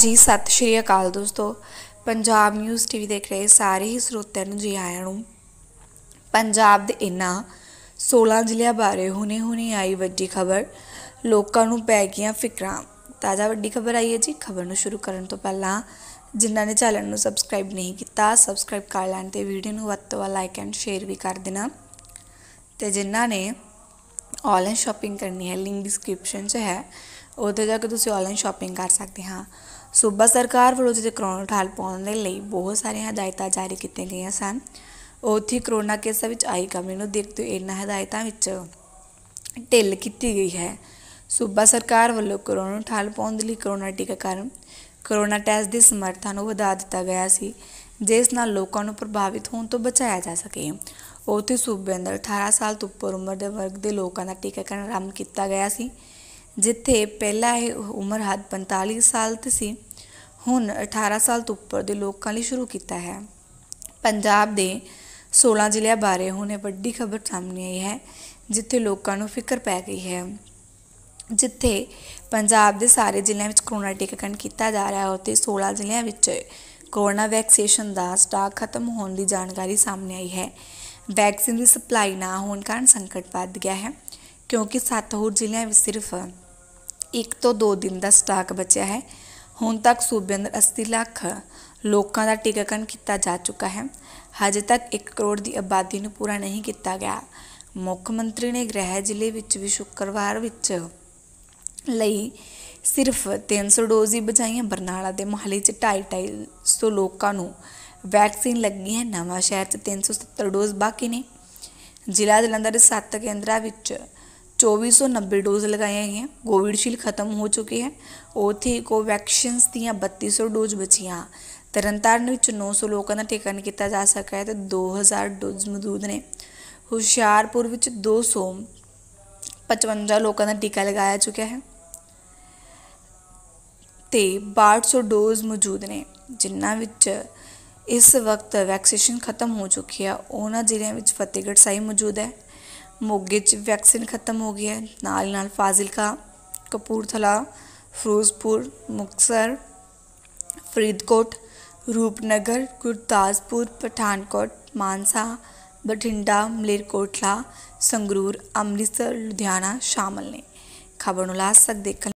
ਜੀ ਸਤਿ ਸ਼੍ਰੀ ਅਕਾਲ ਦੋਸਤੋ ਪੰਜਾਬ ਨਿਊਜ਼ ਟੀਵੀ ਦੇਖ ਰਹੇ ਸਾਰੇ ਹੀ ਸਰੋਤਿਆਂ ਨੂੰ ਜੀ ਆਇਆਂ ਨੂੰ ਪੰਜਾਬ ਦੇ ਇਨਾ 16 ਜ਼ਿਲ੍ਹਿਆਂ ਬਾਰੇ ਹੁਣੇ-ਹੁਣੇ ਆਈ ਵੱਡੀ ਖਬਰ ਲੋਕਾਂ ਨੂੰ ਪੈ ਗਈਆਂ ਫਿਕਰਾਂ ਤਾਜ਼ਾ ਵੱਡੀ ਖਬਰ ਆਈ ਹੈ ਜੀ ਖਬਰ ਨੂੰ ਸ਼ੁਰੂ ਕਰਨ ਤੋਂ ਪਹਿਲਾਂ ਜਿਨ੍ਹਾਂ ਨੇ ਚੈਨਲ ਨੂੰ ਸਬਸਕ੍ਰਾਈਬ ਨਹੀਂ ਕੀਤਾ ਸਬਸਕ੍ਰਾਈਬ ਕਰ ਲੈਣ ਤੇ ਵੀਡੀਓ ਨੂੰ ਵੱਧ ਤੋਂ ਵੱਧ ਲਾਈਕ ਐਂਡ ਸ਼ੇਅਰ ਵੀ ਕਰ ਦੇਣਾ ਤੇ ਜਿਨ੍ਹਾਂ ਨੇ ਆਨਲਾਈਨ ਸ਼ਾਪਿੰਗ ਕਰਨੀ ਹੈ ਲਿੰਕ ਡਿਸਕ੍ਰਿਪਸ਼ਨ 'ਚ ਹੈ ਉੱਥੇ ਜਾ ਕੇ ਤੁਸੀਂ ਆਨਲਾਈਨ ਸ਼ਾਪਿੰਗ ਕਰ ਸਕਦੇ ਹਾਂ ਸੂਬਾ ਸਰਕਾਰ ਵੱਲੋਂ ਜਿਹੜੇ ਕਰੋਨਾ ਠਾਲ ਪਾਉਣ ਦੇ ਲਈ ਬਹੁਤ ਸਾਰੀਆਂ ਹਦਾਇਤਾਂ ਜਾਰੀ ਕੀਤੀਆਂ ਗਈਆਂ ਸਨ ਉੱਥੇ ਕਰੋਨਾ ਕੇਸਾਂ ਵਿੱਚ ਆਈ ਕਮੀ ਨੂੰ ਦੇਖਦੇ ਹੋਏ ਇਹਨਾਂ ਹਦਾਇਤਾਂ ਵਿੱਚ ਢਿੱਲ ਕੀਤੀ ਗਈ ਹੈ ਸੂਬਾ ਸਰਕਾਰ ਵੱਲੋਂ ਕਰੋਨਾ ਠਾਲ ਪਾਉਣ ਦੇ ਲਈ ਕਰੋਨਾ ਟੀਕਾਕਰਨ ਕਰੋਨਾ ਟੈਸਟ ਦੀ ਸਮਰੱਥਾ ਨੂੰ ਵਧਾ ਦਿੱਤਾ ਗਿਆ ਸੀ ਜਿਸ ਨਾਲ ਲੋਕਾਂ ਨੂੰ ਪ੍ਰਭਾਵਿਤ ਹੋਣ ਤੋਂ ਬਚਾਇਆ ਜਾ ਸਕੇ ਉੱਥੇ ਸੂਬੇ ਅੰਦਰ 18 ਸਾਲ ਤੋਂ ਉੱਪਰ ਉਮਰ ਦੇ ਵਰਗ ਦੇ ਲੋਕਾਂ ਦਾ ਟੀਕਾਕਰਨ ਆਰੰਭ ਕੀਤਾ ਗਿਆ ਸੀ ਜਿੱਥੇ ਪਹਿਲਾਂ ਇਹ ਉਮਰ ਹੱਦ 45 ਸਾਲ ਤੇ ਸੀ ਹੁਣ 18 ਸਾਲ ਤੋਂ ਉੱਪਰ ਦੇ ਲੋਕਾਂ ਲਈ ਸ਼ੁਰੂ ਕੀਤਾ ਹੈ ਪੰਜਾਬ ਦੇ 16 ਜ਼ਿਲ੍ਹਿਆਂ ਬਾਰੇ ਹੁਣ ਇਹ ਵੱਡੀ ਖਬਰ ਸਾਹਮਣੇ ਆਈ ਹੈ ਜਿੱਥੇ ਲੋਕਾਂ ਨੂੰ ਫਿਕਰ ਪੈ ਗਈ ਹੈ ਜਿੱਥੇ ਪੰਜਾਬ ਦੇ ਸਾਰੇ ਜ਼ਿਲ੍ਹਿਆਂ ਵਿੱਚ ਕਰੋਨਾ ਟੀਕਾਕਰਨ ਕੀਤਾ ਜਾ ਰਿਹਾ ਹੈ ਉਤੇ 16 ਜ਼ਿਲ੍ਹਿਆਂ ਵਿੱਚ ਕੋਰੋਨਾ ਵੈਕਸੀਨੇਸ਼ਨ ਦਾ ਸਟਾਕ ਖਤਮ ਹੋਣ ਦੀ ਜਾਣਕਾਰੀ ਸਾਹਮਣੇ ਆਈ ਹੈ ਵੈਕਸੀਨ ਦੀ ਸਪਲਾਈ ਨਾ ਹੋਣ ਕਾਰਨ ਸੰਕਟ ਵੱਧ ਗਿਆ ਹੈ ਕਿਉਂਕਿ ਸੱਤ ਹੋਰ ਜ਼ਿਲ੍ਹਿਆਂ ਵਿੱਚ ਸਿਰਫ ਇੱਕ ਤੋਂ 2 ਦਿਨ ਦਾ ਸਟਾਕ ਬਚਿਆ ਹੈ ਹੁਣ ਤੱਕ ਸੂਬੇ ਅੰਦਰ 80 ਲੱਖ ਲੋਕਾਂ ਦਾ ਟੀਕਾਕਰਨ ਕੀਤਾ ਜਾ ਚੁੱਕਾ ਹੈ ਹਜੇ ਤੱਕ 1 ਕਰੋੜ ਦੀ ਆਬਾਦੀ ਨੂੰ ਪੂਰਾ ਨਹੀਂ ਕੀਤਾ ਗਿਆ ਮੁੱਖ ਮੰਤਰੀ ਨੇ ਗ੍ਰਹਿ ਜ਼ਿਲ੍ਹੇ ਵਿੱਚ ਵੀ ਸ਼ੁੱਕਰਵਾਰ ਵਿੱਚ ਲਈ ਸਿਰਫ 300 ਡੋਜ਼ ਹੀ ਬਚਾਈਆਂ ਬਰਨਾਲਾ ਦੇ ਮਹੱਲੇ 'ਚ 2.5 ਲੋਕਾਂ ਨੂੰ ਵੈਕਸੀਨ ਲੱਗੀ ਹੈ ਨਵਾਂ ਸ਼ਹਿਰ 'ਚ 370 ਡੋਜ਼ ਬਾਕੀ ਨੇ ਜ਼ਿਲ੍ਹਾ ਜਲੰਧਰ ਦੇ 7 ਕੇਂਦਰਾਂ ਵਿੱਚ 2490 ਡੋਜ਼ ਲਗਾਈਆਂ ਗਈਆਂ ਕੋਵਿਡਸ਼ੀਲ ਖਤਮ ਹੋ ਚੁੱਕੀ ਹੈ ਉਥੇ ਕੋਵੈਕਸ਼ਨਸ ਦੀਆਂ 3200 ਡੋਜ਼ ਬਚੀਆਂ ਤਰਨਤਾਰਨ ਵਿੱਚ 900 ਲੋਕਾਂ ਦਾ ਟੀਕਾਕਰਨ ਕੀਤਾ ਜਾ ਸਕਿਆ ਹੈ ਤੇ 2000 ਡੋਜ਼ ਮੌਜੂਦ ਨੇ ਹੁਸ਼ਿਆਰਪੁਰ ਵਿੱਚ 200 55 ਲੋਕਾਂ ਦਾ ਟੀਕਾ ਲਗਾਇਆ ਚੁੱਕਿਆ ਹੈ ਤੇ 1200 ਡੋਜ਼ ਮੌਜੂਦ ਨੇ ਜਿਨ੍ਹਾਂ ਵਿੱਚ ਇਸ ਵਕਤ ਵੈਕਸੀਨੇਸ਼ਨ ਖਤਮ ਹੋ ਚੁੱਕੀ ਹੈ ਉਹਨਾਂ ਜ਼ਿਲ੍ਹਿਆਂ ਵਿੱਚ ਫਤਿਹਗੜ੍ਹ ਸਾਹਿਬ ਮੌਜੂਦ ਹੈ ਮੋਗੇ 'ਚ ਵੈਕਸੀਨ ਖਤਮ ਹੋ ਗਈ ਹੈ ਨਾਲ ਨਾਲ ਫਾਜ਼ਿਲਕਾ ਕਪੂਰਥਲਾ ਫਿਰੋਜ਼ਪੁਰ ਮੁਕਸਰ ਫਰੀਦਕੋਟ ਰੂਪਨਗਰ ਗੁਰਦਾਸਪੁਰ ਪਠਾਨਕੋਟ ਮਾਨਸਾ ਬਠਿੰਡਾ ਮਲੇਰਕੋਟਲਾ ਸੰਗਰੂਰ ਅੰਮ੍ਰਿਤਸਰ ਲੁਧਿਆਣਾ ਸ਼ਾਮਲ ਨੇ ਖਬਰ ਨੂੰ ਲਾਸਟ ਤੱਕ ਦੇਖਣ